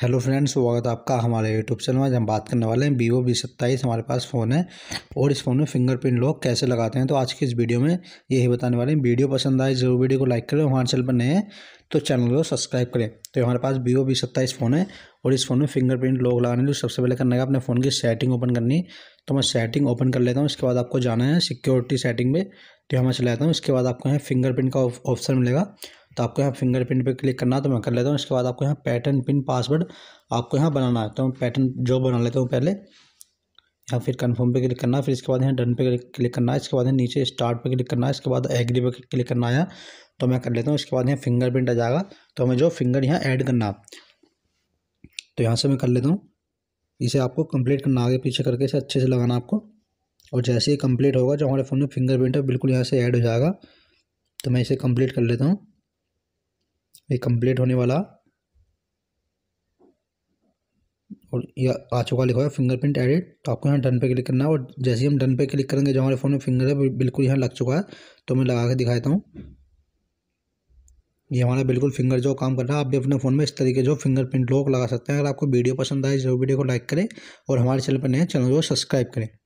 hello friends स्वागत है आपका हमारे यूट्यूब चैनल में हम बात करने वाले हैं वीवो वी सत्ताईस हमारे पास फ़ोन है और इस फ़ोन में फिंगरप्रिंट लॉक कैसे लगाते हैं तो आज की इस वीडियो में यही बताने वाले हैं वीडियो पसंद आए जरूर वीडियो को लाइक करें हमारे चैनल पर नए हैं तो चैनल को सब्सक्राइब करें तो हमारे पास वीवो वी सत्ताईस फ़ोन है और इस फ़ोन में फिंगरप्रिंट लॉक लगाने के लिए सबसे पहले करने का अपने फ़ोन की सेटिंग ओपन करनी तो मैं सेटिंग ओपन कर लेता हूँ इसके बाद आपको जाना है सिक्योरिटी सेटिंग में तो यहाँ मैं चलाता हूँ इसके बाद आपको यहाँ फिंगरप्रिंट का ऑप्शन मिलेगा तो आपको यहाँ फिंगरप्रिंट पे क्लिक करना तो मैं कर लेता हूँ इसके बाद आपको यहाँ पैटर्न पिन पासवर्ड आपको यहाँ बनाना है तो मैं पैटर्न जो बना लेता हूँ पहले यहाँ फिर कन्फर्म पे क्लिक करना है फिर इसके बाद यहाँ डन पे क्लिक करना है इसके बाद यहाँ नीचे स्टार्ट पे क्लिक करना है इसके बाद एग्री पे क्लिक करना है तो मैं कर लेता हूँ इसके बाद यहाँ फिंगरप्रिंट आ जाएगा तो हमें जो फिंगर यहाँ ऐड करना तो यहाँ से मैं कर लेता हूँ इसे आपको कंप्लीट करना आगे पीछे करके इसे अच्छे से लगाना आपको और जैसे ही कंप्लीट होगा जो हमारे फ़ोन में फिंगरप्रिंट है बिल्कुल यहाँ से ऐड हो जाएगा तो मैं इसे कंप्लीट कर लेता हूँ ये कंप्लीट होने वाला और ये आ चुका लिखा है फिंगरप्रिंट एडिट तो आपको यहाँ डन पे क्लिक करना है और जैसे ही हम डन पे क्लिक करेंगे जो हमारे फ़ोन में फिंगर है बिल्कुल यहाँ लग चुका है तो मैं लगा के दिखा देता हूँ ये हमारा बिल्कुल फिंगर जो काम कर रहा है आप भी अपने फ़ोन में इस तरीके जो फिंगरप्रिंट लॉक लगा सकते हैं अगर आपको वीडियो पसंद आए जो वीडियो को लाइक करें और हमारे चैनल पर नए चैनल को सब्सक्राइब करें